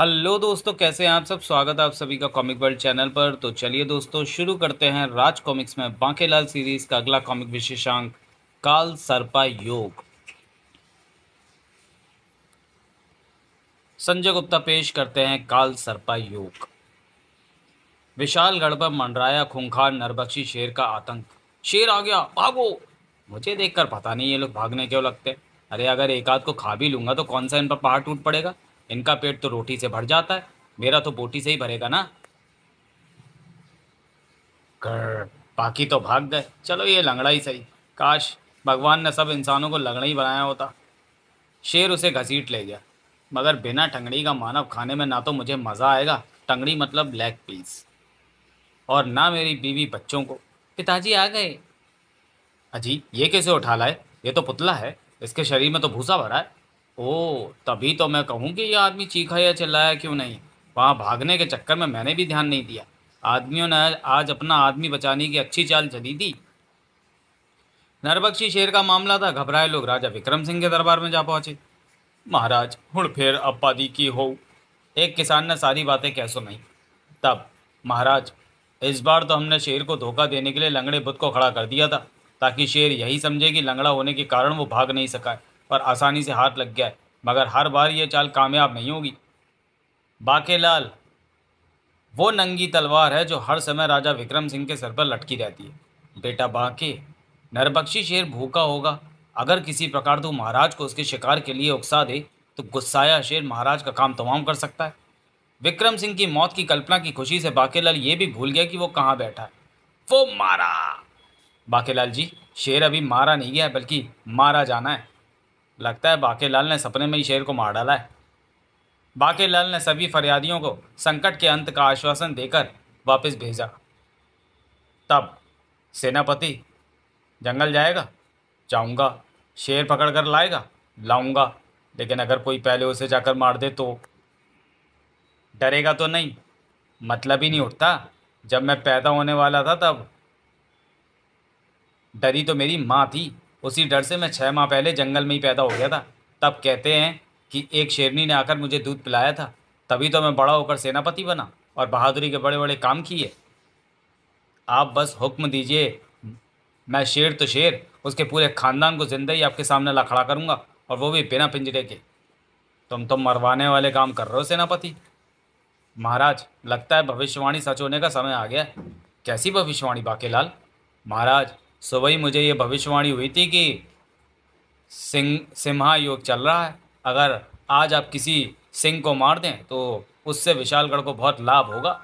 Hello दोस्तों कैसे हैं आप सब स्वागत है आप सभी का कॉमिक वर्ल्ड चैनल पर तो चलिए दोस्तों शुरू करते हैं राज कॉमिक्स में बांकेलाल सीरीज का अगला कॉमिक विशेषांक काल सर्पा योग संजय गुप्ता पेश करते हैं काल सर्पा योग विशाल गढ़ पर मंडराया खूंखार नरबक्षी शेर का आतंक शेर आ गया भागो मुझे देखकर पता नहीं ये लोग भागने क्यों लगते अरे अगर एक आध को खा भी लूंगा तो कौन सा इन पर पहाड़ टूट पड़ेगा इनका पेट तो रोटी से भर जाता है मेरा तो बोटी से ही भरेगा ना कर बाकी तो भाग गए चलो ये लंगड़ा ही सही काश भगवान ने सब इंसानों को लंगड़ा ही बनाया होता शेर उसे घसीट ले गया मगर बिना टंगड़ी का मानव खाने में ना तो मुझे मज़ा आएगा टंगड़ी मतलब ब्लैक पीस और ना मेरी बीवी बच्चों को पिताजी आ गए अजी ये कैसे उठा लाए ये तो पुतला है इसके शरीर में तो भूसा भरा है ओ तभी तो मैं कहूँ कि यह आदमी चीखा या चिल्लाया क्यों नहीं वहाँ भागने के चक्कर में मैंने भी ध्यान नहीं दिया आदमियों ने आज अपना आदमी बचाने की अच्छी चाल चली दी नरबक्षी शेर का मामला था घबराए लोग राजा विक्रम सिंह के दरबार में जा पहुँचे महाराज हूँ फिर अपादी की हो एक किसान ने सारी बातें कह सुनाई तब महाराज इस बार तो हमने शेर को धोखा देने के लिए लंगड़े बुद्ध को खड़ा कर दिया था ताकि शेर यही समझे कि लंगड़ा होने के कारण वो भाग नहीं सका है पर आसानी से हाथ लग गया है मगर हर बार ये चाल कामयाब नहीं होगी बाके लाल वो नंगी तलवार है जो हर समय राजा विक्रम सिंह के सर पर लटकी रहती है बेटा बाके नरबख्शी शेर भूखा होगा अगर किसी प्रकार तू महाराज को उसके शिकार के लिए उकसा दे तो गुस्साया शेर महाराज का काम तमाम कर सकता है विक्रम सिंह की मौत की कल्पना की खुशी से बाकेलाल ये भी भूल गया कि वो कहाँ बैठा है वो मारा बाकेलाल जी शेर अभी मारा नहीं गया बल्कि मारा जाना है लगता है बाके लाल ने सपने में ही शेर को मार डाला है बाके लाल ने सभी फरियादियों को संकट के अंत का आश्वासन देकर वापस भेजा तब सेनापति जंगल जाएगा जाऊंगा शेर पकड़ कर लाएगा लाऊंगा लेकिन अगर कोई पहले उसे जाकर मार दे तो डरेगा तो नहीं मतलब ही नहीं उठता जब मैं पैदा होने वाला था तब डरी तो मेरी माँ थी उसी डर से मैं छः माह पहले जंगल में ही पैदा हो गया था तब कहते हैं कि एक शेरनी ने आकर मुझे दूध पिलाया था तभी तो मैं बड़ा होकर सेनापति बना और बहादुरी के बड़े बड़े काम किए आप बस हुक्म दीजिए मैं शेर तो शेर उसके पूरे ख़ानदान को जिंदा ही आपके सामने लखड़ा करूँगा और वो भी बिना पिंजरे के तुम तो मरवाने वाले काम कर रहे हो सेनापति महाराज लगता है भविष्यवाणी सच होने का समय आ गया कैसी भविष्यवाणी बाकेलाल महाराज सो वही मुझे ये भविष्यवाणी हुई थी कि सिंह सिम्हा योग चल रहा है अगर आज आप किसी सिंह को मार दें तो उससे विशालगढ़ को बहुत लाभ होगा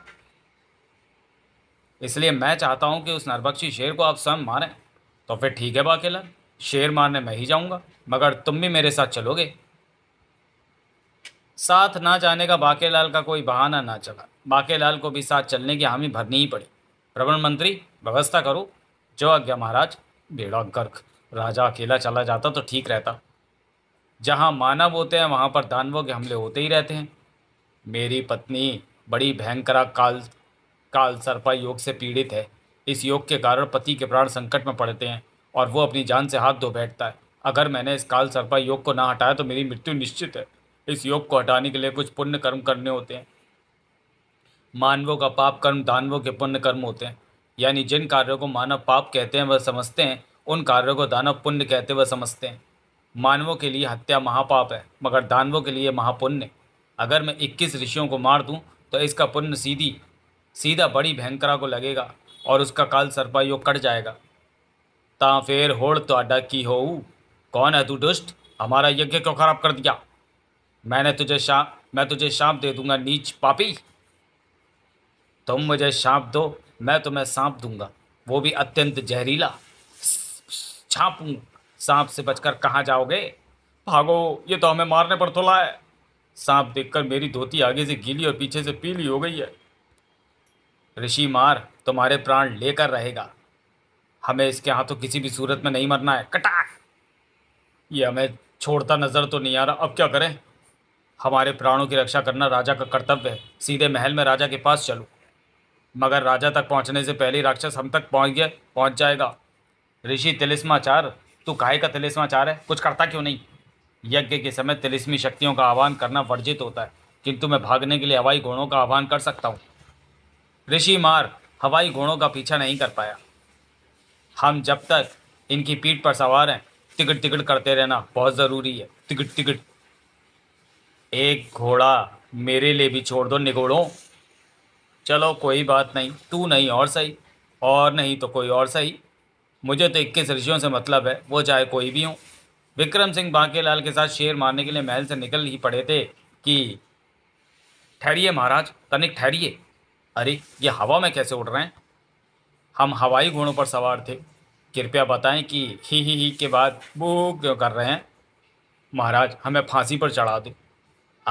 इसलिए मैं चाहता हूं कि उस नरभक्षी शेर को आप स्वयं मारें तो फिर ठीक है बाकेला शेर मारने मैं ही जाऊंगा मगर तुम भी मेरे साथ चलोगे साथ ना जाने का बाकेलाल का कोई बहाना ना चला बाकेलाल को भी साथ चलने की हामी भरनी ही पड़ी प्रवण मंत्री व्यवस्था करो जो आज्ञा महाराज बेड़ा गर्क राजा अकेला चला जाता तो ठीक रहता जहाँ मानव होते हैं वहाँ पर दानवों के हमले होते ही रहते हैं मेरी पत्नी बड़ी भयंकरा काल काल सर्पा योग से पीड़ित है इस योग के कारण पति के प्राण संकट में पड़ते हैं और वो अपनी जान से हाथ धो बैठता है अगर मैंने इस काल सर्पा योग को ना हटाया तो मेरी मृत्यु निश्चित है इस योग को हटाने के लिए कुछ पुण्य कर्म करने होते हैं मानवों का पाप कर्म दानवों के पुण्य कर्म होते हैं यानी जिन कार्यों को मानव पाप कहते हैं वह समझते हैं उन कार्यों को दानव पुण्य कहते वह समझते हैं मानवों के लिए हत्या महापाप है मगर दानवों के लिए महापुण्य अगर मैं इक्कीस ऋषियों को मार दूँ तो इसका पुण्य सीधी सीधा बड़ी भयंकरा को लगेगा और उसका काल सर्पायोग कट जाएगा ता फेर होड़ तो अड्डा की हो कौन है तू दुष्ट हमारा यज्ञ क्यों खराब कर दिया मैंने तुझे शाप मैं तुझे शाप दे दूंगा नीच पापी तुम मुझे शाप दो मैं तुम्हें सांप दूंगा वो भी अत्यंत जहरीला छापू सांप से बचकर कहाँ जाओगे भागो ये तो हमें मारने पर तुला है सांप देखकर मेरी धोती आगे से गीली और पीछे से पीली हो गई है ऋषि मार तुम्हारे प्राण लेकर रहेगा हमें इसके हाथों किसी भी सूरत में नहीं मरना है कटाक ये हमें छोड़ता नज़र तो नहीं आ रहा अब क्या करें हमारे प्राणों की रक्षा करना राजा का कर्तव्य है सीधे महल में राजा के पास चलो मगर राजा तक पहुंचने से पहले राक्षस हम तक पहुंच गया पहुंच जाएगा ऋषि तिलिस्माचार तू काहे का तिलिस्माचार है कुछ करता क्यों नहीं यज्ञ के समय तिलिस्मी शक्तियों का आह्वान करना वर्जित होता है किंतु मैं भागने के लिए हवाई घोड़ों का आह्वान कर सकता हूँ ऋषि मार हवाई घोड़ों का पीछा नहीं कर पाया हम जब तक इनकी पीठ पर सवार हैं टिकट टिकट करते रहना बहुत ज़रूरी है टिकट टिकट एक घोड़ा मेरे लिए भी छोड़ दो निगोड़ों चलो कोई बात नहीं तू नहीं और सही और नहीं तो कोई और सही मुझे तो इक्कीस ऋषियों से मतलब है वो चाहे कोई भी हूँ विक्रम सिंह बांकेलाल के साथ शेर मारने के लिए महल से निकल ही पड़े थे कि ठहरिए महाराज तनिक ठहरिए अरे ये हवा में कैसे उड़ रहे हैं हम हवाई घोड़ों पर सवार थे कृपया बताएं कि ही ही ही के बाद वो क्यों कर रहे हैं महाराज हमें फांसी पर चढ़ा दो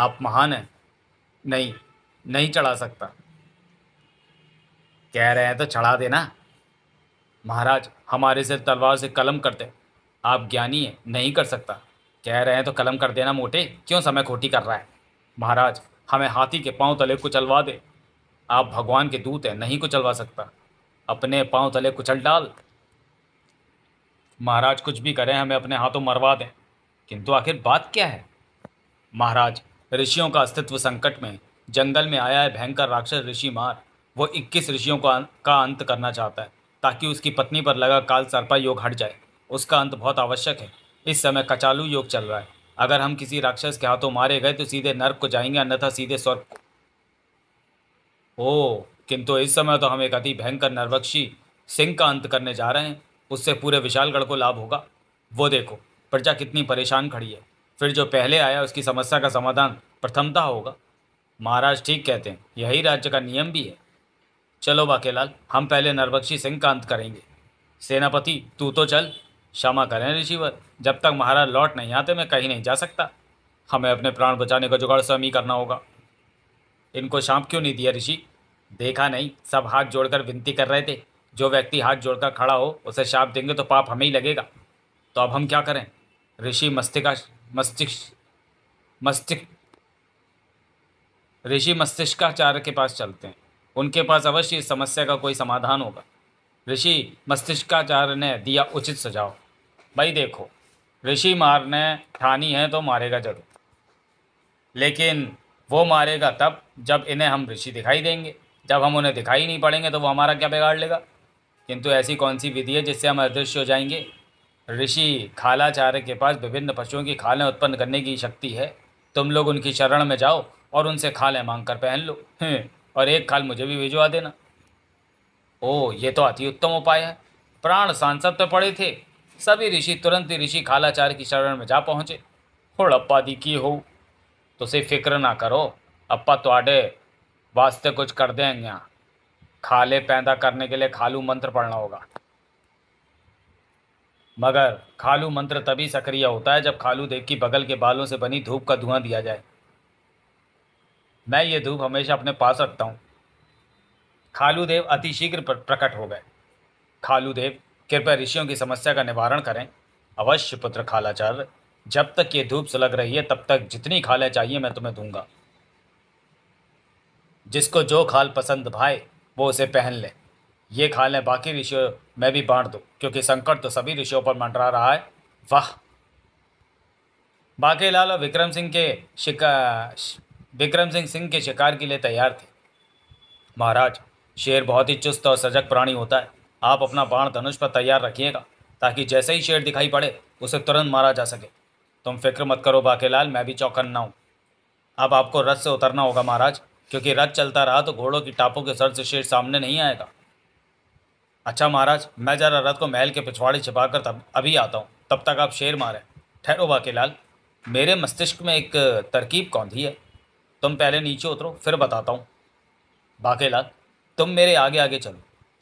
आप महान हैं नहीं नहीं चढ़ा सकता कह रहे हैं तो चढ़ा देना महाराज हमारे से तलवार से कलम करते आप ज्ञानी हैं नहीं कर सकता कह रहे हैं तो कलम कर देना मोटे क्यों समय खोटी कर रहा है महाराज हमें हाथी के पांव तले कुचलवा दे आप भगवान के दूत हैं नहीं कुचलवा सकता अपने पांव तले कुचल डाल महाराज कुछ भी करें हमें अपने हाथों मरवा दें किंतु आखिर बात क्या है महाराज ऋषियों का अस्तित्व संकट में जंगल में आया है भयंकर राक्षस ऋषि मार वो इक्कीस ऋषियों का अं-, का अंत करना चाहता है ताकि उसकी पत्नी पर लगा काल सर्पा योग हट जाए उसका अंत बहुत आवश्यक है इस समय कचालू योग चल रहा है अगर हम किसी राक्षस के हाथों मारे गए तो सीधे नर्क को जाएंगे अन्यथा सीधे स्वर्ग को ओ किंतु इस समय तो हम एक अति भयंकर नरवक्षी सिंह का अंत करने जा रहे हैं उससे पूरे विशालगढ़ को लाभ होगा वो देखो प्रजा कितनी परेशान खड़ी है फिर जो पहले आया उसकी समस्या का समाधान प्रथमता होगा महाराज ठीक कहते हैं यही राज्य का नियम भी है चलो बाकेलाल हम पहले नरबक्षी सिंह का अंत करेंगे सेनापति तू तो चल क्षमा करें ऋषिवर जब तक महाराज लौट नहीं आते मैं कहीं नहीं जा सकता हमें अपने प्राण बचाने का जुगाड़ स्वयं ही करना होगा इनको शांप क्यों नहीं दिया ऋषि देखा नहीं सब हाथ जोड़कर विनती कर रहे थे जो व्यक्ति हाथ जोड़कर खड़ा हो उसे शाप देंगे तो पाप हमें ही लगेगा तो अब हम क्या करें ऋषि मस्तिका मस्तिष्क मस्तिष्क ऋषि मस्तिष्काचार्य के पास चलते हैं उनके पास अवश्य इस समस्या का कोई समाधान होगा ऋषि मस्तिष्काचार्य ने दिया उचित सुझाव भाई देखो ऋषि मारने ठानी है तो मारेगा जरूर लेकिन वो मारेगा तब जब इन्हें हम ऋषि दिखाई देंगे जब हम उन्हें दिखाई नहीं पड़ेंगे तो वो हमारा क्या बिगाड़ लेगा किंतु ऐसी कौन सी विधि है जिससे हम अदृश्य हो जाएंगे ऋषि खालाचार्य के पास विभिन्न पशुओं की खालें उत्पन्न करने की शक्ति है तुम लोग उनकी शरण में जाओ और उनसे खालें मांग कर पहन लो हम्म। और एक खाल मुझे भी भिजवा देना ओ ये तो अति उत्तम उपाय है प्राण सांसद तो पड़े थे सभी ऋषि तुरंत ही ऋषि खालाचार्य की शरण में जा पहुँचे होड़ अप्पा दी की हो तो से फिक्र ना करो अप्पा आडे वास्ते कुछ कर दें यहाँ खाले पैदा करने के लिए खालू मंत्र पढ़ना होगा मगर खालू मंत्र तभी सक्रिय होता है जब खालू देव की बगल के बालों से बनी धूप का धुआं दिया जाए मैं ये धूप हमेशा अपने पास रखता हूँ खालूदेव अतिशीघ्र प्रकट हो गए खालूदेव कृपया ऋषियों की समस्या का निवारण करें अवश्य पुत्र खालाचार्य जब तक ये धूप सुलग रही है तब तक जितनी खालें चाहिए मैं तुम्हें दूंगा जिसको जो खाल पसंद भाए वो उसे पहन ले ये खालें बाकी ऋषियों में भी बांट दो क्योंकि संकट तो सभी ऋषियों पर मंडरा रहा है वाह बाकी लाल और विक्रम सिंह के शिका विक्रम सिंह सिंह के शिकार के लिए तैयार थे महाराज शेर बहुत ही चुस्त और सजग प्राणी होता है आप अपना बाण धनुष पर तैयार रखिएगा ताकि जैसे ही शेर दिखाई पड़े उसे तुरंत मारा जा सके तुम फिक्र मत करो बाकेलाल मैं भी चौकन्ना हूँ अब आपको रथ से उतरना होगा महाराज क्योंकि रथ चलता रहा तो घोड़ों की टापों के सर से शेर सामने नहीं आएगा अच्छा महाराज मैं जरा रथ को महल के पिछवाड़े छिपा कर तब अभी आता हूँ तब तक आप शेर मारें ठहरो बाकेलाल मेरे मस्तिष्क में एक तरकीब कौंधी है तुम पहले नीचे उतरो फिर बताता हूँ बाकेला तुम मेरे आगे आगे चलो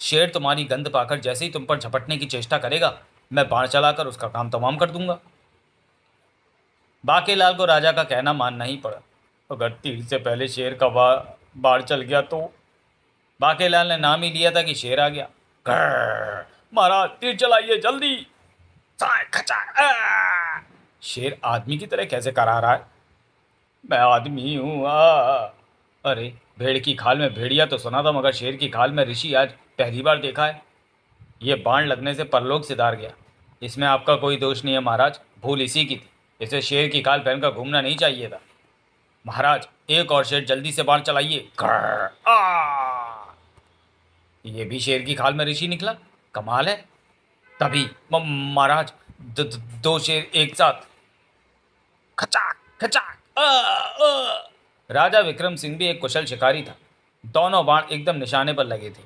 शेर तुम्हारी गंध पाकर जैसे ही तुम पर झपटने की चेष्टा करेगा मैं बाढ़ चलाकर उसका काम तमाम कर दूंगा बाकेलाल को राजा का कहना मानना ही पड़ा अगर तीर से पहले शेर का बाढ़ चल गया तो बाकेलाल ने नाम ही लिया था कि शेर आ गया महाराज तीर चलाइए जल्दी शेर आदमी की तरह कैसे करा रहा है मैं आदमी हूँ अरे भेड़ की खाल में भेड़िया तो सुना था मगर शेर की खाल में ऋषि आज पहली बार देखा है ये बाण लगने से परलोक सिधार गया इसमें आपका कोई दोष नहीं है महाराज भूल इसी की थी इसे शेर की खाल पहनकर घूमना नहीं चाहिए था महाराज एक और शेर जल्दी से बाण चलाइए ये भी शेर की खाल में ऋषि निकला कमाल है तभी महाराज दो शेर एक साथ खचाक खचाक राजा विक्रम सिंह भी एक कुशल शिकारी था दोनों बाण एकदम निशाने पर लगे थे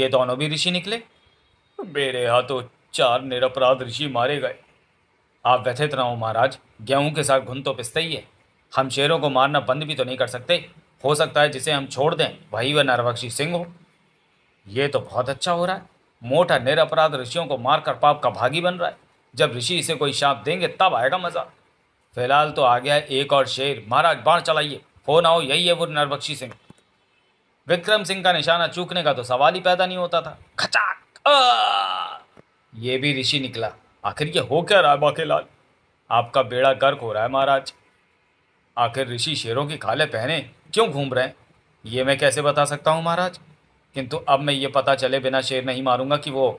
ये दोनों भी ऋषि निकले मेरे हाथों चार निरपराध ऋषि मारे गए आप व्यथित रहो महाराज गेहूं के साथ घुन तो पिसते ही है हम शेरों को मारना बंद भी तो नहीं कर सकते हो सकता है जिसे हम छोड़ दें वही वह नरवक्षी सिंह हो ये तो बहुत अच्छा हो रहा है मोटा निरअपराध ऋषियों को मारकर पाप का भागी बन रहा है जब ऋषि इसे कोई शाप देंगे तब आएगा मज़ा फिलहाल तो आ गया एक और शेर महाराज बाढ़ चलाइए फोन आओ यही है वो नरबख्शी सिंह विक्रम सिंह का निशाना चूकने का तो सवाल ही पैदा नहीं होता था खचाक ये भी ऋषि निकला आखिर ये हो क्या रहा है बाकेलाल आपका बेड़ा गर्क हो रहा है महाराज आखिर ऋषि शेरों की खाले पहने क्यों घूम रहे हैं ये मैं कैसे बता सकता हूँ महाराज किंतु अब मैं ये पता चले बिना शेर नहीं मारूंगा कि वो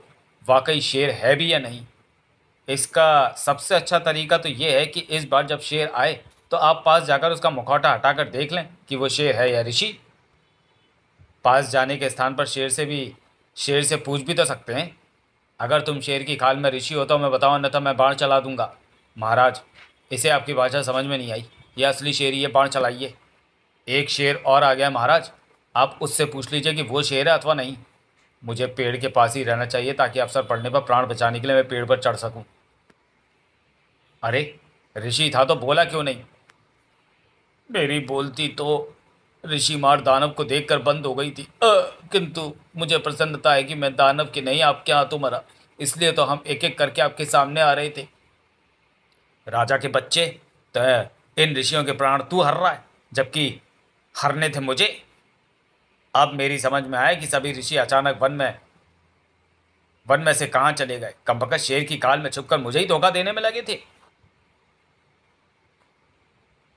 वाकई शेर है भी या नहीं इसका सबसे अच्छा तरीका तो ये है कि इस बार जब शेर आए तो आप पास जाकर उसका मुखौटा हटाकर देख लें कि वो शेर है या ऋषि पास जाने के स्थान पर शेर से भी शेर से पूछ भी तो सकते हैं अगर तुम शेर की खाल में ऋषि हो तो मैं बताओ न मैं बाढ़ चला दूंगा महाराज इसे आपकी भाषा समझ में नहीं आई यह असली शेर ये बाढ़ चलाइए एक शेर और आ गया महाराज आप उससे पूछ लीजिए कि वो शेर है अथवा नहीं मुझे पेड़ के पास ही रहना चाहिए ताकि अवसर पड़ने पर प्राण बचाने के लिए मैं पेड़ पर चढ़ सकूँ अरे ऋषि था तो बोला क्यों नहीं मेरी बोलती तो ऋषि मार दानव को देखकर बंद हो गई थी किंतु मुझे प्रसन्नता है कि मैं दानव की नहीं आपके हाथों मरा इसलिए तो हम एक एक करके आपके सामने आ रहे थे राजा के बच्चे तो इन ऋषियों के प्राण तू हर रहा है जबकि हरने थे मुझे अब मेरी समझ में आया कि सभी ऋषि अचानक वन में वन में से कहाँ चले गए कम्बकत शेर की काल में छुपकर मुझे ही धोखा देने में लगे थे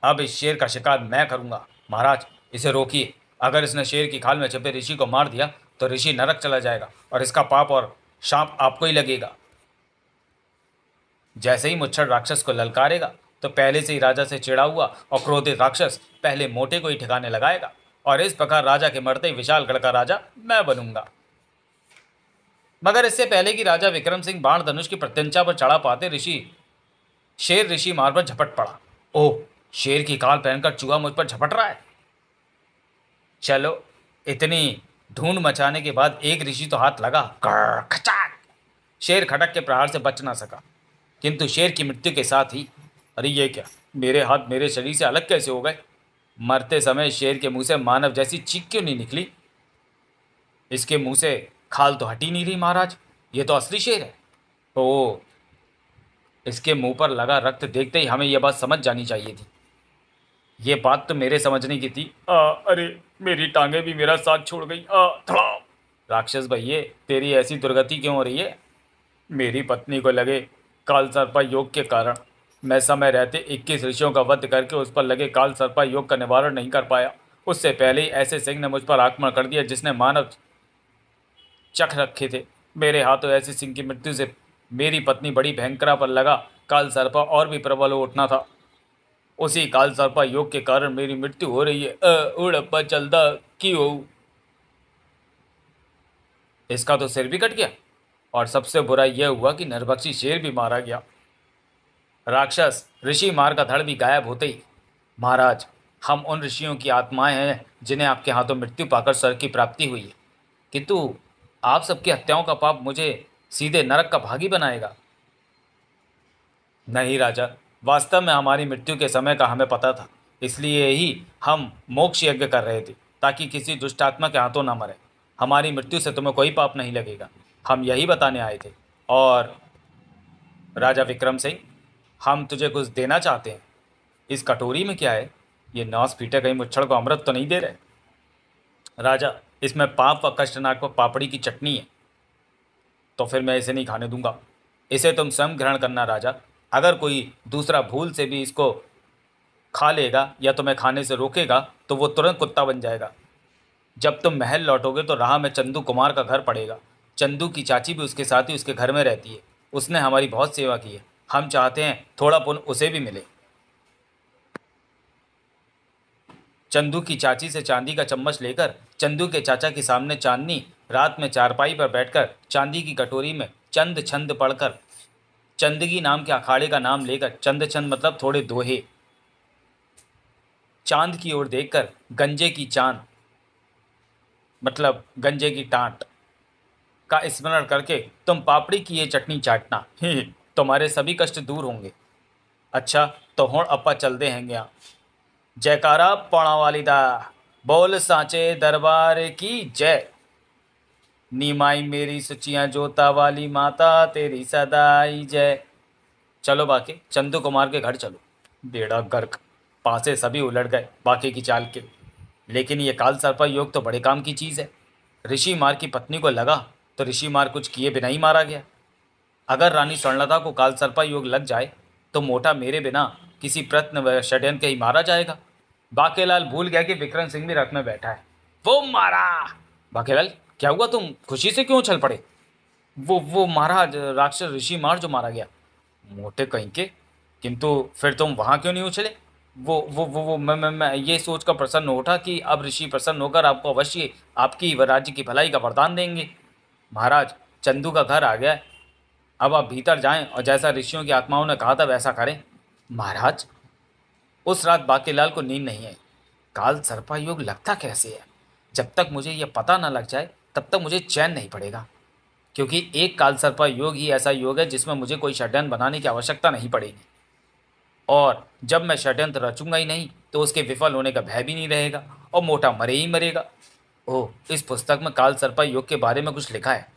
अब इस शेर का शिकार मैं करूंगा महाराज इसे रोकिए अगर इसने शेर की खाल में छपे ऋषि को मार दिया तो ऋषि नरक चला जाएगा और इसका पाप और शाप आपको ही लगेगा जैसे ही मुच्छर राक्षस को ललकारेगा तो पहले से ही राजा से चिड़ा हुआ और क्रोधित राक्षस पहले मोटे को ही ठिकाने लगाएगा और इस प्रकार राजा के मरते विशालगढ़ का राजा मैं बनूंगा मगर इससे पहले कि राजा विक्रम सिंह बाण धनुष की प्रत्यंचा पर चढ़ा पाते ऋषि शेर ऋषि मार पर झपट पड़ा ओह शेर की काल पहनकर चूहा मुझ पर झपट रहा है चलो इतनी ढूंढ मचाने के बाद एक ऋषि तो हाथ लगा खचाक शेर खटक के प्रहार से बच ना सका किंतु शेर की मृत्यु के साथ ही अरे ये क्या मेरे हाथ मेरे शरीर से अलग कैसे हो गए मरते समय शेर के मुंह से मानव जैसी चीख क्यों नहीं निकली इसके मुंह से खाल तो हटी नहीं रही महाराज ये तो असली शेर है ओ इसके मुंह पर लगा रक्त देखते ही हमें यह बात समझ जानी चाहिए थी ये बात तो मेरे समझने की थी आ, अरे मेरी टांगे भी मेरा साथ छोड़ गई आ, थड़ा राक्षस भैये तेरी ऐसी दुर्गति क्यों हो रही है मेरी पत्नी को लगे काल सर्पा योग के कारण मैं समय रहते इक्कीस ऋषियों का वध करके उस पर लगे काल सर्पा योग का निवारण नहीं कर पाया उससे पहले ही ऐसे सिंह ने मुझ पर आक्रमण कर दिया जिसने मानव चख रखे थे मेरे हाथों ऐसे सिंह की मृत्यु से मेरी पत्नी बड़ी भयंकरा पर लगा काल सर्पा और भी प्रबल हो उठना था उसी काल सर्पा योग के कारण मेरी मृत्यु हो रही है उड़प्पा चलता की हो इसका तो सिर भी कट गया और सबसे बुरा यह हुआ कि नरभक्षी शेर भी मारा गया राक्षस ऋषि मार का धड़ भी गायब होते ही महाराज हम उन ऋषियों की आत्माएं हैं जिन्हें आपके हाथों मृत्यु पाकर स्वर्ग की प्राप्ति हुई है किंतु आप सबकी हत्याओं का पाप मुझे सीधे नरक का भागी बनाएगा नहीं राजा वास्तव में हमारी मृत्यु के समय का हमें पता था इसलिए ही हम मोक्ष यज्ञ कर रहे थे ताकि किसी दुष्टात्मा के हाथों न मरे हमारी मृत्यु से तुम्हें कोई पाप नहीं लगेगा हम यही बताने आए थे और राजा विक्रम सिंह हम तुझे कुछ देना चाहते हैं इस कटोरी में क्या है ये नौस पीटे कहीं मुच्छड़ को अमृत तो नहीं दे रहे राजा इसमें पाप व कष्टनाक पापड़ी की चटनी है तो फिर मैं इसे नहीं खाने दूंगा इसे तुम स्वयं ग्रहण करना राजा अगर कोई दूसरा भूल से भी इसको खा लेगा या तुम्हें खाने से रोकेगा तो वो तुरंत कुत्ता बन जाएगा जब तुम महल लौटोगे तो राह में चंदू कुमार का घर पड़ेगा चंदू की चाची भी उसके साथ ही उसके घर में रहती है उसने हमारी बहुत सेवा की है हम चाहते हैं थोड़ा पुन उसे भी मिले चंदू की चाची से चांदी का चम्मच लेकर चंदू के चाचा के सामने चांदनी रात में चारपाई पर बैठकर चांदी की कटोरी में चंद छंद पढ़कर चंदगी नाम के अखाड़े का नाम लेकर चंद चंद मतलब थोड़े दोहे चांद की ओर देखकर गंजे की चांद मतलब गंजे की टाट का स्मरण करके तुम पापड़ी की ये चटनी चाटना हम्म, हम्म, तुम्हारे सभी कष्ट दूर होंगे अच्छा तो हो अपा चलते हैं गया जयकारा पौड़ा वालिदा बोल सांचे दरबार की जय नीमाई मेरी सुचियाँ जोता वाली माता तेरी सदाई जय चलो बाकी चंदू कुमार के घर चलो बेड़ा गर्क पासे सभी उलट गए बाकी की चाल के लेकिन ये काल सर्पा योग तो बड़े काम की चीज़ है ऋषि मार की पत्नी को लगा तो ऋषि मार कुछ किए बिना ही मारा गया अगर रानी स्वर्णलता को काल सर्पा योग लग जाए तो मोटा मेरे बिना किसी प्रत्न व षड्यंत्र के ही मारा जाएगा बाकेलाल भूल गया कि विक्रम सिंह भी रथ में बैठा है वो मारा बाकेलाल क्या हुआ तुम खुशी से क्यों उछल पड़े वो वो महाराज राक्षस ऋषि मार जो मारा गया मोटे कहीं के किंतु फिर तुम वहाँ क्यों नहीं उछले वो वो वो वो मैं मैं मैं ये सोच कर प्रसन्न उठा कि अब ऋषि प्रसन्न होकर आपको अवश्य आपकी व राज्य की भलाई का वरदान देंगे महाराज चंदू का घर आ गया अब आप भीतर जाएं और जैसा ऋषियों की आत्माओं ने कहा था वैसा करें महाराज उस रात बाकीलाल को नींद नहीं आई काल सर्पायोग लगता कैसे है जब तक मुझे यह पता ना लग जाए तब तक मुझे चैन नहीं पड़ेगा क्योंकि एक काल योग ही ऐसा योग है जिसमें मुझे कोई षड्यंत्र बनाने की आवश्यकता नहीं पड़ेगी और जब मैं षड्यंत्र रचूंगा ही नहीं तो उसके विफल होने का भय भी नहीं रहेगा और मोटा मरे ही मरेगा ओह इस पुस्तक में काल सर्पा योग के बारे में कुछ लिखा है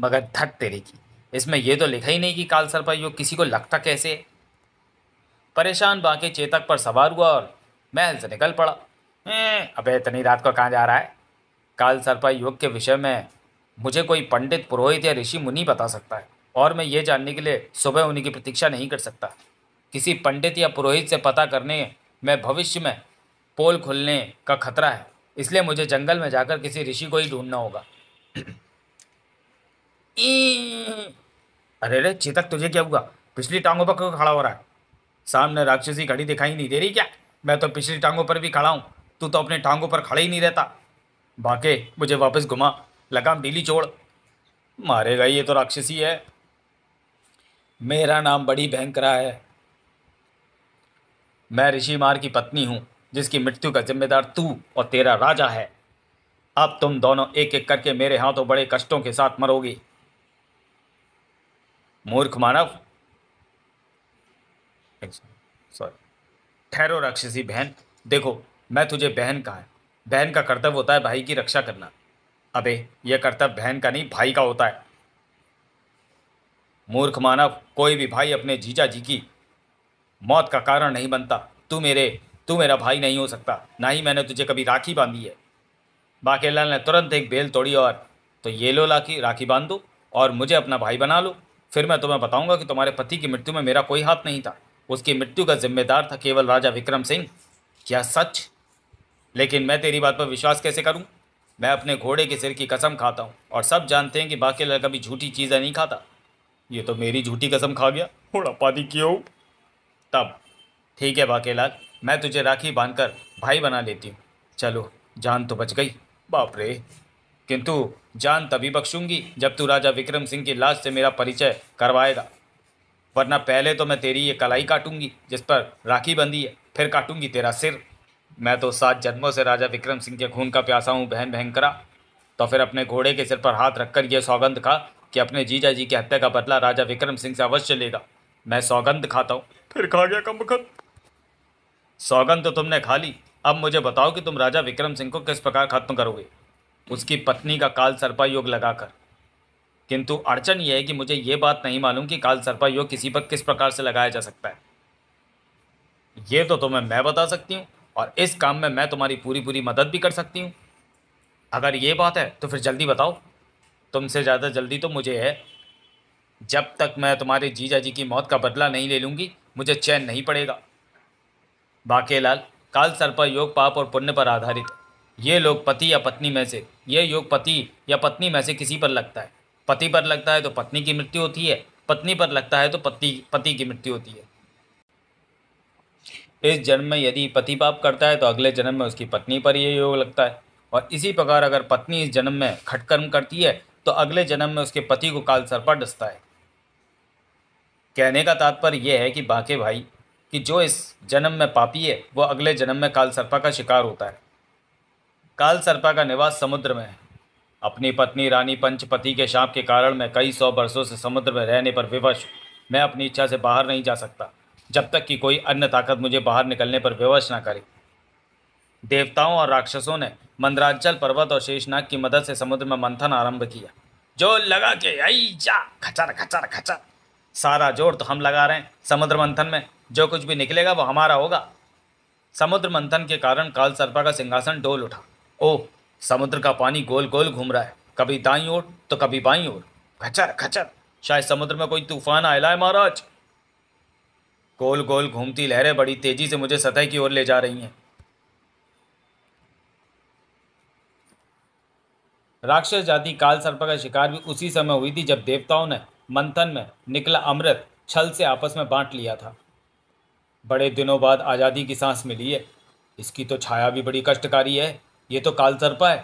मगर धट तेरे की इसमें यह तो लिखा ही नहीं कि काल सर्पा योग किसी को लगता कैसे है परेशान बाके चेतक पर सवार हुआ और महल से निकल पड़ा अबे इतनी रात को कहाँ जा रहा है काल सर्पा योग के विषय में मुझे कोई पंडित पुरोहित या ऋषि मुनि बता सकता है और मैं ये जानने के लिए सुबह उन्हीं की प्रतीक्षा नहीं कर सकता किसी पंडित या पुरोहित से पता करने में भविष्य में पोल खुलने का खतरा है इसलिए मुझे जंगल में जाकर किसी ऋषि को ही ढूंढना होगा अरे रे चेतक तुझे क्या हुआ पिछली टांगों पर क्यों खड़ा हो रहा है सामने राक्षसी घड़ी दिखाई नहीं दे रही क्या मैं तो पिछली टांगों पर भी खड़ा हूँ तू तो अपने टांगों पर खड़ा ही नहीं रहता भागे मुझे वापस घुमा लगाम ढीली छोड़ मारेगा ये तो राक्षसी है मेरा नाम बड़ी भयंकरा है मैं ऋषि मार की पत्नी हूँ जिसकी मृत्यु का जिम्मेदार तू और तेरा राजा है अब तुम दोनों एक एक करके मेरे हाथों तो बड़े कष्टों के साथ मरोगे मूर्ख मानव सॉरी ठहरो राक्षसी बहन देखो मैं तुझे बहन कहा है बहन का कर्तव्य होता है भाई की रक्षा करना अबे यह कर्तव्य बहन का नहीं भाई का होता है मूर्ख मानव कोई भी भाई अपने जीजा जी की मौत का कारण नहीं बनता तू मेरे तू मेरा भाई नहीं हो सकता ना ही मैंने तुझे कभी राखी बांधी है बाकेलाल ने तुरंत एक बेल तोड़ी और तो ये लो की राखी बांध दो और मुझे अपना भाई बना लो फिर मैं तुम्हें बताऊंगा कि तुम्हारे पति की मृत्यु में मेरा कोई हाथ नहीं था उसकी मृत्यु का जिम्मेदार था केवल राजा विक्रम सिंह क्या सच लेकिन मैं तेरी बात पर विश्वास कैसे करूँ मैं अपने घोड़े के सिर की कसम खाता हूँ और सब जानते हैं कि बाकी लड़का कभी झूठी चीज़ें नहीं खाता ये तो मेरी झूठी कसम खा गया थोड़ा पादी क्यों तब ठीक है बाकेलाल मैं तुझे राखी बांधकर भाई बना लेती हूँ चलो जान तो बच गई बाप रे किंतु जान तभी बख्शूंगी जब तू राजा विक्रम सिंह की लाश से मेरा परिचय करवाएगा वरना पहले तो मैं तेरी ये कलाई काटूंगी जिस पर राखी बंधी है फिर काटूंगी तेरा सिर मैं तो सात जन्मों से राजा विक्रम सिंह के खून का प्यासा हूँ बहन भयंकरा तो फिर अपने घोड़े के सिर पर हाथ रखकर यह सौगंध खा कि अपने जीजा जी की हत्या का बदला राजा विक्रम सिंह से अवश्य लेगा मैं सौगंध खाता हूँ फिर खा गया कमबख्त सौगंध तो तुमने खा ली अब मुझे बताओ कि तुम राजा विक्रम सिंह को किस प्रकार खत्म करोगे उसकी पत्नी का काल सर्पा योग लगाकर किंतु अड़चन यह है कि मुझे ये बात नहीं मालूम कि काल सर्पा योग किसी पर किस प्रकार से लगाया जा सकता है ये तो तुम्हें मैं बता सकती हूँ और इस काम में मैं तुम्हारी पूरी पूरी मदद भी कर सकती हूँ अगर ये बात है तो फिर जल्दी बताओ तुमसे ज़्यादा जल्दी तो मुझे है जब तक मैं तुम्हारे जीजा जी की मौत का बदला नहीं ले लूँगी मुझे चैन नहीं पड़ेगा बाके लाल काल सर्प योग पाप और पुण्य पर आधारित ये लोग पति या पत्नी में से ये योग पति या पत्नी में से किसी पर लगता है पति पर लगता है तो पत्नी की मृत्यु होती है पत्नी पर लगता है तो पति पति की मृत्यु होती है इस जन्म में यदि पति पाप करता है तो अगले जन्म में उसकी पत्नी पर यह योग लगता है और इसी प्रकार अगर पत्नी इस जन्म में खटकर्म करती है तो अगले जन्म में उसके पति को काल पर डसता है कहने का तात्पर्य यह है कि बाके भाई कि जो इस जन्म में पापी है वो अगले जन्म में काल सर्पा का शिकार होता है काल सर्पा का निवास समुद्र में है अपनी पत्नी रानी पंचपति के शाप के कारण मैं कई सौ वर्षों से समुद्र में रहने पर विवश मैं अपनी इच्छा से बाहर नहीं जा सकता जब तक कि कोई अन्य ताकत मुझे बाहर निकलने पर विवश न करे देवताओं और राक्षसों ने मंदरांचल पर्वत और शेषनाग की मदद से समुद्र में मंथन आरंभ किया जोर लगा के आई जा खचर खचर खचर सारा जोर तो हम लगा रहे हैं समुद्र मंथन में जो कुछ भी निकलेगा वो हमारा होगा समुद्र मंथन के कारण काल सर्पा का सिंहासन डोल उठा ओह समुद्र का पानी गोल गोल घूम रहा है कभी दाई ओर तो कभी बाई ओर खचर खचर शायद समुद्र में कोई तूफान आयला है महाराज गोल गोल घूमती लहरें बड़ी तेज़ी से मुझे सतह की ओर ले जा रही हैं राक्षस जाति काल सर्प का शिकार भी उसी समय हुई थी जब देवताओं ने मंथन में निकला अमृत छल से आपस में बांट लिया था बड़े दिनों बाद आज़ादी की सांस मिली है इसकी तो छाया भी बड़ी कष्टकारी है ये तो काल सर्प है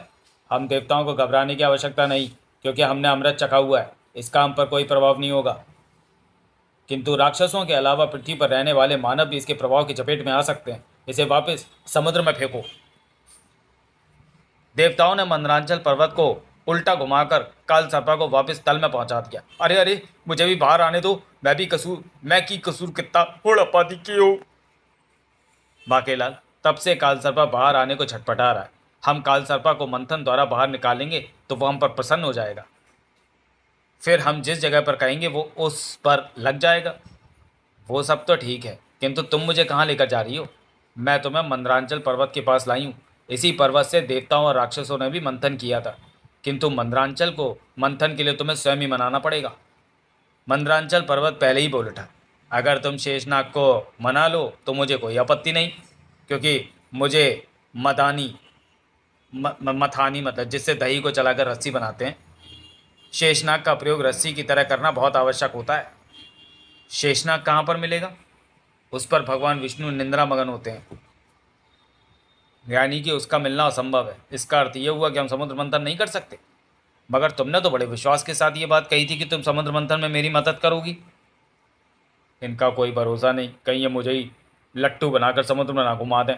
हम देवताओं को घबराने की आवश्यकता नहीं क्योंकि हमने अमृत चखा हुआ है इसका हम पर कोई प्रभाव नहीं होगा किंतु राक्षसों के अलावा पृथ्वी पर रहने वाले मानव भी इसके प्रभाव की चपेट में आ सकते हैं इसे वापस समुद्र में फेंको देवताओं ने मंदरांचल पर्वत को उल्टा घुमाकर काल सर्पा को वापस तल में पहुंचा दिया अरे अरे मुझे भी बाहर आने दो मैं भी कसूर मैं की कसूर कितना होड़प्पा की हो बाकेलाल तब से काल सर्पा बाहर आने को झटपटा रहा है हम काल सर्पा को मंथन द्वारा बाहर निकालेंगे तो वह हम पर प्रसन्न हो जाएगा फिर हम जिस जगह पर कहेंगे वो उस पर लग जाएगा वो सब तो ठीक है किंतु तुम मुझे कहाँ लेकर जा रही हो मैं तुम्हें तो मंदरांचल पर्वत के पास लाई हूँ इसी पर्वत से देवताओं और राक्षसों ने भी मंथन किया था किंतु मंदरांचल को मंथन के लिए तुम्हें स्वयं ही मनाना पड़ेगा मंदरांचल पर्वत पहले ही बोल उठा अगर तुम शेषनाग को मना लो तो मुझे कोई आपत्ति नहीं क्योंकि मुझे मदानी म, म, मथानी मतलब जिससे दही को चलाकर रस्सी बनाते हैं शेषनाग का प्रयोग रस्सी की तरह करना बहुत आवश्यक होता है शेषनाग कहाँ पर मिलेगा उस पर भगवान विष्णु निंद्रा मगन होते हैं यानी कि उसका मिलना असंभव है इसका अर्थ ये हुआ कि हम समुद्र मंथन नहीं कर सकते मगर तुमने तो बड़े विश्वास के साथ ये बात कही थी कि तुम समुद्र मंथन में मेरी मदद करोगी इनका कोई भरोसा नहीं कहीं ये मुझे ही लट्टू बनाकर समुद्र में ना घुमा दें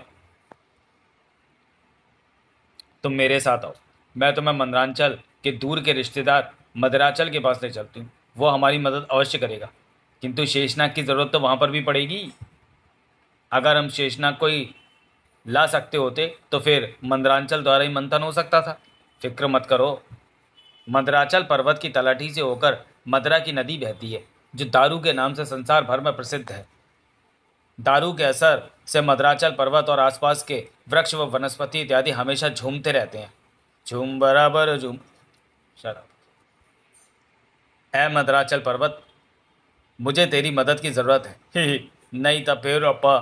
तुम मेरे साथ आओ मैं तुम्हें मंदरांचल के दूर के रिश्तेदार मदराचल के पास ले चलती हूँ वो हमारी मदद अवश्य करेगा किंतु शेषनाग की ज़रूरत तो वहाँ पर भी पड़ेगी अगर हम शेषनाग कोई ला सकते होते तो फिर मंदरांचल द्वारा ही मंथन हो सकता था फिक्र मत करो मदराचल पर्वत की तलाठी से होकर मदरा की नदी बहती है जो दारू के नाम से संसार भर में प्रसिद्ध है दारू के असर से मदराचल पर्वत और आसपास के वृक्ष व वनस्पति इत्यादि हमेशा झूमते रहते हैं झूम बराबर झूम शराब है मद्राचल पर्वत मुझे तेरी मदद की ज़रूरत है ही नहीं तो फिर अपा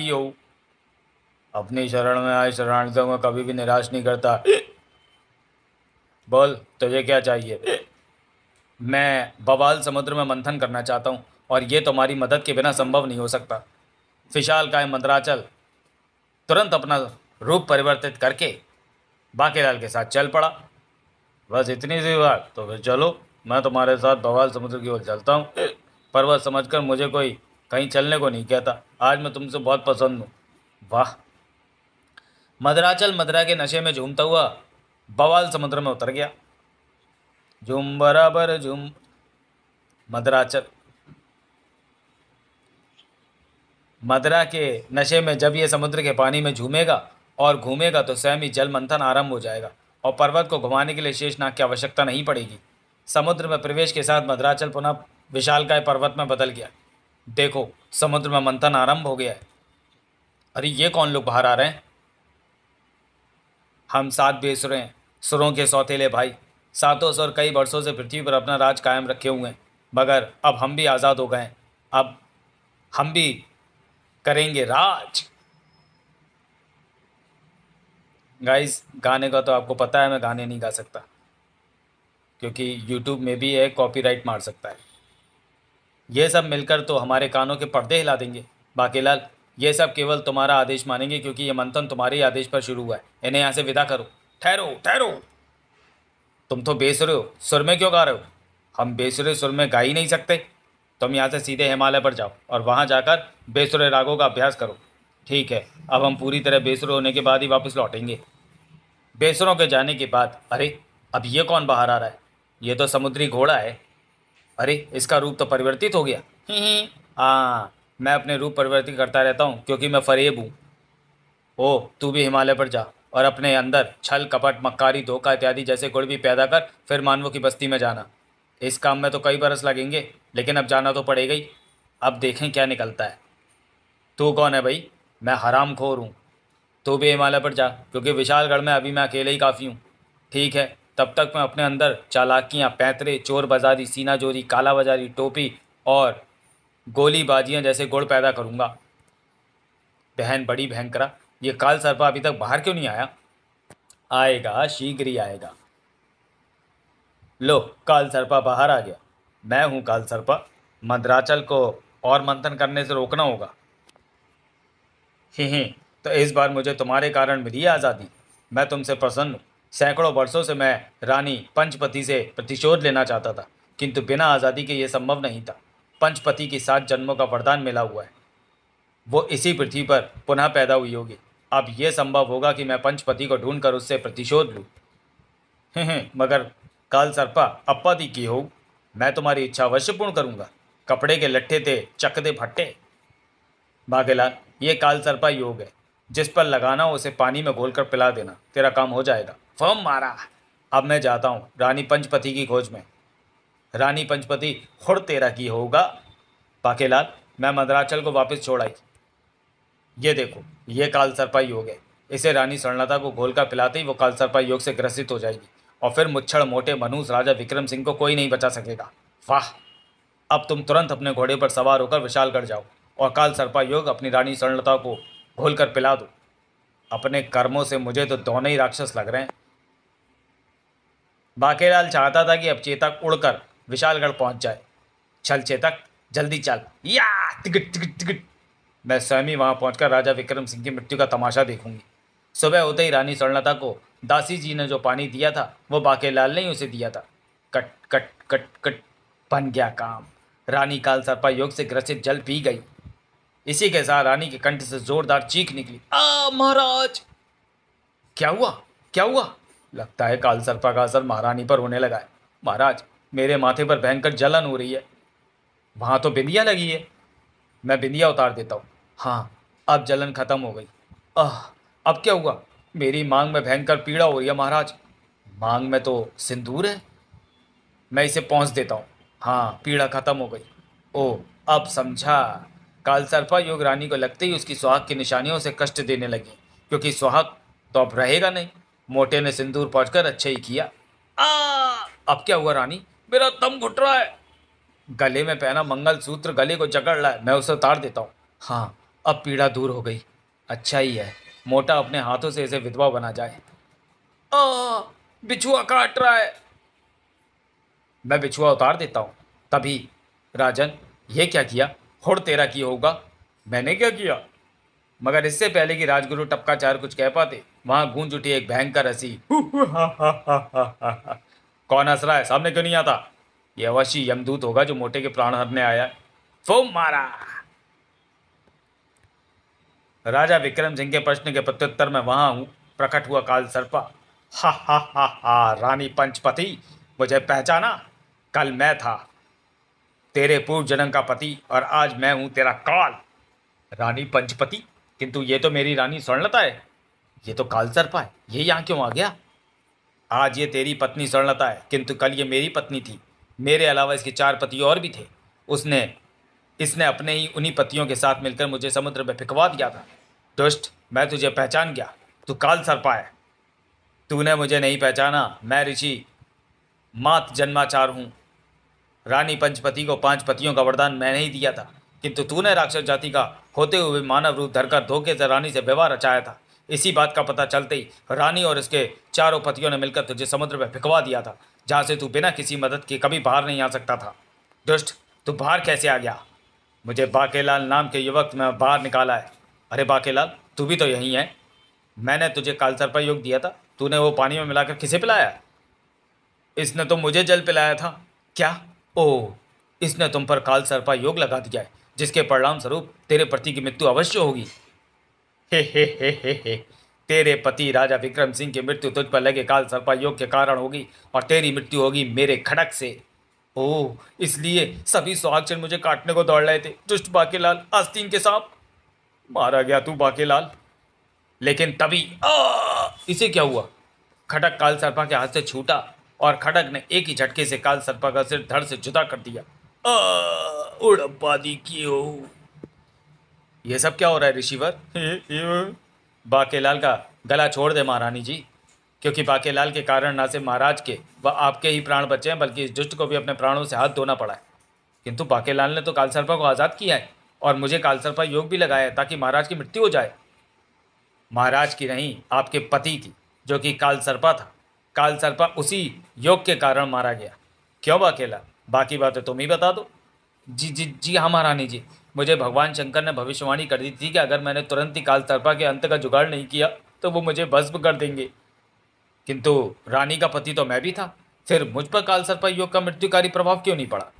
हो अपनी शरण में आए शरणार्थियों में कभी भी निराश नहीं करता बोल तुझे क्या चाहिए मैं बवाल समुद्र में मंथन करना चाहता हूँ और ये तुम्हारी मदद के बिना संभव नहीं हो सकता फिशाल का मंद्राचल तुरंत अपना रूप परिवर्तित करके बाकेलाल के साथ चल पड़ा बस इतनी सी बात तो फिर चलो मैं तुम्हारे साथ बवाल समुद्र की ओर चलता हूँ पर समझ कर मुझे कोई कहीं चलने को नहीं कहता आज मैं तुमसे बहुत पसंद हूँ वाह मदराचल मदरा के नशे में झूमता हुआ बवाल समुद्र में उतर गया झूम बराबर झूम मदराचल मदरा के नशे में जब ये समुद्र के पानी में झूमेगा और घूमेगा तो स्वयं ही जल मंथन आरंभ हो जाएगा और पर्वत को घुमाने के लिए शेषनाग की आवश्यकता नहीं पड़ेगी समुद्र में प्रवेश के साथ मद्राचल पुनः विशालकाय पर्वत में बदल गया देखो समुद्र में मंथन आरंभ हो गया है अरे ये कौन लोग बाहर आ रहे हैं हम सात बेसुर हैं सुरों के सौतेले भाई सातों सुर कई वर्षों से पृथ्वी पर अपना राज कायम रखे हुए हैं मगर अब हम भी आज़ाद हो गए हैं अब हम भी करेंगे राज गाइस गाने का तो आपको पता है मैं गाने नहीं गा सकता क्योंकि यूट्यूब में भी एक कॉपीराइट मार सकता है ये सब मिलकर तो हमारे कानों के पर्दे हिला देंगे लाल ये सब केवल तुम्हारा आदेश मानेंगे क्योंकि ये मंथन तुम्हारे आदेश पर शुरू हुआ है इन्हें यहाँ से विदा करो ठहरो ठहरो तुम तो बेसुरे हो सुर में क्यों गा रहे हो हम बेसुरे सुर में गा ही नहीं सकते तुम यहाँ से सीधे हिमालय पर जाओ और वहाँ जाकर बेसुरे रागों का अभ्यास करो ठीक है अब हम पूरी तरह बेसुर होने के बाद ही वापस लौटेंगे बेसरों के जाने के बाद अरे अब ये कौन बाहर आ रहा है ये तो समुद्री घोड़ा है अरे इसका रूप तो परिवर्तित हो गया हाँ मैं अपने रूप परिवर्तित करता रहता हूँ क्योंकि मैं फरेब हूँ ओ तू भी हिमालय पर जा और अपने अंदर छल कपट मक्कारी धोखा इत्यादि जैसे गुड़ भी पैदा कर फिर मानवों की बस्ती में जाना इस काम में तो कई बरस लगेंगे लेकिन अब जाना तो पड़ेगा ही अब देखें क्या निकलता है तू कौन है भाई मैं हराम खोर हूँ तो भी हिमालय पर जा क्योंकि विशालगढ़ में अभी मैं अकेले ही काफ़ी हूँ ठीक है तब तक मैं अपने अंदर चालाकियाँ पैंतरे चोर बाजारी सीना काला बाजारी टोपी और गोलीबाजियाँ जैसे गुड़ पैदा करूँगा बहन बड़ी भयंकरा ये काल सरपा अभी तक बाहर क्यों नहीं आया आएगा शीघ्र ही आएगा लो काल सरपा बाहर आ गया मैं हूँ काल सरपा मद्राचल को और मंथन करने से रोकना होगा तो इस बार मुझे तुम्हारे कारण मिली है आज़ादी मैं तुमसे प्रसन्न हूँ सैकड़ों वर्षों से मैं रानी पंचपति से प्रतिशोध लेना चाहता था किंतु बिना आज़ादी के ये संभव नहीं था पंचपति की सात जन्मों का वरदान मिला हुआ है वो इसी पृथ्वी पर पुनः पैदा हुई होगी अब यह संभव होगा कि मैं पंचपति को ढूंढकर उससे प्रतिशोध लूँ हम्म, हम्म, मगर काल सर्पा दी की हो मैं तुम्हारी इच्छा अवश्य पूर्ण करूँगा कपड़े के लट्ठे थे चकदे फट्टे बाघेलाल ये काल सर्पा योग है जिस पर लगाना हो उसे पानी में घोल पिला देना तेरा काम हो जाएगा फम मारा अब मैं जाता हूँ रानी पंचपति की खोज में रानी पंचपति खुर तेरा की होगा पाकेलाल मैं मद्राचल को वापस छोड़ आई ये देखो ये काल सरपाई योग है इसे रानी स्वर्णता को घोल का पिलाते ही वो काल सरपाई योग से ग्रसित हो जाएगी और फिर मुच्छड़ मोटे मनुष राजा विक्रम सिंह को कोई नहीं बचा सकेगा वाह अब तुम तुरंत अपने घोड़े पर सवार होकर विशालगढ़ जाओ और काल सरपा योग अपनी रानी स्वर्णता को घोल कर पिला दो अपने कर्मों से मुझे तो दोनों ही राक्षस लग रहे हैं बाकेलाल चाहता था कि अब चेतक उड़कर विशालगढ़ पहुंच जाए चल चेतक जल्दी चल या टिकट टिकट टिकट मैं स्वयं ही वहाँ पहुँच राजा विक्रम सिंह की मृत्यु का तमाशा देखूंगी सुबह होते ही रानी स्वर्णता को दासी जी ने जो पानी दिया था वो बाकेलाल ने ही उसे दिया था कट कट कट कट बन गया काम रानी काल सर्पा योग से ग्रसित जल पी गई इसी के साथ रानी के कंठ से जोरदार चीख निकली आ महाराज क्या हुआ क्या हुआ लगता है काल सर्पा का असर महारानी पर होने लगा है महाराज मेरे माथे पर भयंकर जलन हो रही है वहां तो बिंदिया लगी है मैं बिंदिया उतार देता हूँ हाँ अब जलन खत्म हो गई आह अब क्या हुआ मेरी मांग में भयंकर पीड़ा हो रही है महाराज मांग में तो सिंदूर है मैं इसे पहुँच देता हूँ हाँ पीड़ा खत्म हो गई ओ अब समझा कालसर्पा योग रानी को लगते ही उसकी सुहाग की निशानियों से कष्ट देने लगी क्योंकि सुहाग तो अब रहेगा नहीं मोटे ने सिंदूर पहुँच अच्छा ही किया आ अब क्या हुआ रानी मेरा दम घुट रहा है गले में पहना मंगल सूत्र गले को जकड़ रहा है मैं उसे उतार देता हूँ हाँ अब पीड़ा दूर हो गई अच्छा ही है मोटा अपने हाथों से इसे विधवा बना जाए आ बिछुआ काट रहा है मैं बिछुआ उतार देता हूँ तभी राजन ये क्या किया होड़ तेरा किया होगा मैंने क्या किया मगर इससे पहले कि राजगुरु टपकाचार कुछ कह पाते वहां गूंज उठी एक भयंकर हसी कौन हंस रहा है सामने क्यों नहीं आता यह अवश्य यमदूत होगा जो मोटे के प्राण हरने आया फोम मारा राजा विक्रम सिंह के प्रश्न के प्रत्युत्तर में वहां हूं प्रकट हुआ काल सर्पा हा हा हा हा रानी पंचपति मुझे पहचाना कल मैं था तेरे पूर्व जन्म का पति और आज मैं हूँ तेरा काल रानी पंचपति किंतु ये तो मेरी रानी स्वर्णलता है ये तो काल सर्पा है ये यहाँ क्यों आ गया आज ये तेरी पत्नी स्वर्णलता है किंतु कल ये मेरी पत्नी थी मेरे अलावा इसके चार पति और भी थे उसने इसने अपने ही उन्हीं पतियों के साथ मिलकर मुझे समुद्र में फिकवा दिया था दुष्ट मैं तुझे पहचान गया तू काल सर्पा है तूने मुझे नहीं पहचाना मैं ऋषि मात जन्माचार हूँ रानी पंचपति को पांच पतियों का वरदान मैंने ही दिया था किंतु तूने राक्षस जाति का होते हुए मानव रूप धरकर धोखे से रानी से व्यवहार रचाया था इसी बात का पता चलते ही रानी और इसके चारों पतियों ने मिलकर तुझे समुद्र में फिकवा दिया था जहाँ से तू बिना किसी मदद के कभी बाहर नहीं आ सकता था दुष्ट तू बाहर कैसे आ गया मुझे बाकेलाल नाम के युवक में बाहर निकाला है अरे बाकेलाल तू भी तो यहीं है मैंने तुझे कालसर पर योग दिया था तूने वो पानी में मिलाकर किसे पिलाया इसने तो मुझे जल पिलाया था क्या ओ इसने तुम पर काल सर्पा योग लगा दिया है जिसके परिणाम स्वरूप तेरे पति की मृत्यु अवश्य होगी हे हे हे हे हे तेरे पति राजा विक्रम सिंह की मृत्यु तुझ पर लगे काल सर्पा योग के कारण होगी और तेरी मृत्यु होगी मेरे खड़क से ओह इसलिए सभी सुहागचंद मुझे काटने को दौड़ रहे थे दुष्ट बाकेलाल आस्तीन के सांप मारा गया तू बाकेलाल लेकिन तभी आ, इसे क्या हुआ खटक काल सर्पा के हाथ से छूटा और खड़क ने एक ही झटके से काल सर्पा का सिर धड़ से जुदा कर दिया उड़पादी ये सब क्या हो रहा है ऋषिवर बाकेलाल का गला छोड़ दे महारानी जी क्योंकि बाकेलाल के कारण ना सिर्फ महाराज के व आपके ही प्राण बचे हैं बल्कि इस दुष्ट को भी अपने प्राणों से हाथ धोना पड़ा है किंतु लाल ने तो कालसर्पा को आज़ाद किया है और मुझे कालसर्पा योग भी लगाया है ताकि महाराज की मृत्यु हो जाए महाराज की नहीं आपके पति की जो कि कालसर्पा था काल सर्पा उसी योग के कारण मारा गया क्यों अकेला बाकी बातें तुम ही बता दो जी जी जी हाँ महारानी जी मुझे भगवान शंकर ने भविष्यवाणी कर दी थी कि अगर मैंने तुरंत ही काल सर्पा के अंत का जुगाड़ नहीं किया तो वो मुझे भस्म कर देंगे किंतु रानी का पति तो मैं भी था फिर मुझ पर काल सर्पा योग का मृत्युकारी प्रभाव क्यों नहीं पड़ा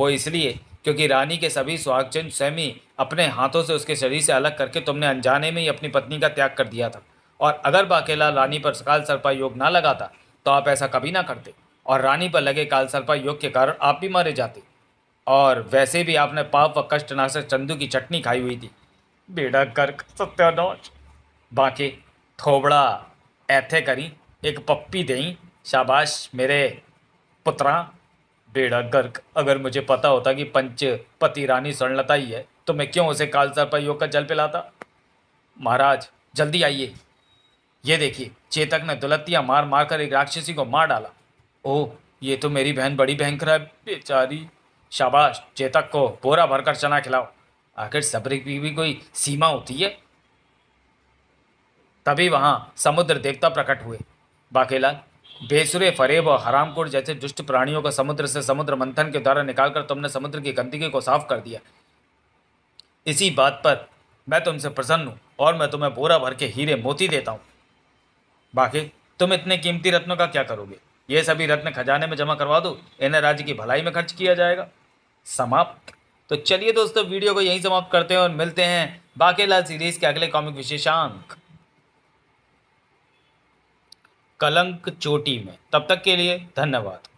वो इसलिए क्योंकि रानी के सभी सुहागचंद स्वयं अपने हाथों से उसके शरीर से अलग करके तुमने अनजाने में ही अपनी पत्नी का त्याग कर दिया था और अगर बाकेला रानी पर काल सर्पा योग ना लगाता तो आप ऐसा कभी ना करते और रानी पर लगे काल सर्पा योग के कारण आप भी मारे जाते और वैसे भी आपने पाप व कष्ट नाशक चंदू की चटनी खाई हुई थी बेड़ा गर्क सत्यानाश बाके थोबड़ा ऐथे करी एक पप्पी देई शाबाश मेरे पुत्रा बेड़ा गर्क अगर मुझे पता होता कि पंच पति रानी स्वर्णलता ही है तो मैं क्यों उसे काल सर्पा योग का जल पिलाता महाराज जल्दी आइए ये देखिए चेतक ने दुलतिया मार मार कर एक राक्षसी को मार डाला ओह ये तो मेरी बहन बड़ी भयंकर है बेचारी शाबाश चेतक को बोरा भरकर चना खिलाओ आखिर सब्र की भी कोई सीमा होती है तभी वहाँ समुद्र देवता प्रकट हुए बाकेला बेसुरे फरेब और हरामखोर जैसे दुष्ट प्राणियों का समुद्र से समुद्र मंथन के द्वारा निकालकर तुमने समुद्र की गंदगी को साफ कर दिया इसी बात पर मैं तुमसे प्रसन्न हूँ और मैं तुम्हें बोरा भर के हीरे मोती देता हूँ बाकी तुम इतने कीमती रत्नों का क्या करोगे ये सभी रत्न खजाने में जमा करवा दो इन्हें राज्य की भलाई में खर्च किया जाएगा समाप्त तो चलिए दोस्तों वीडियो को यहीं समाप्त करते हैं और मिलते हैं बाकेलाल सीरीज के अगले कॉमिक विशेषांक कलंक चोटी में तब तक के लिए धन्यवाद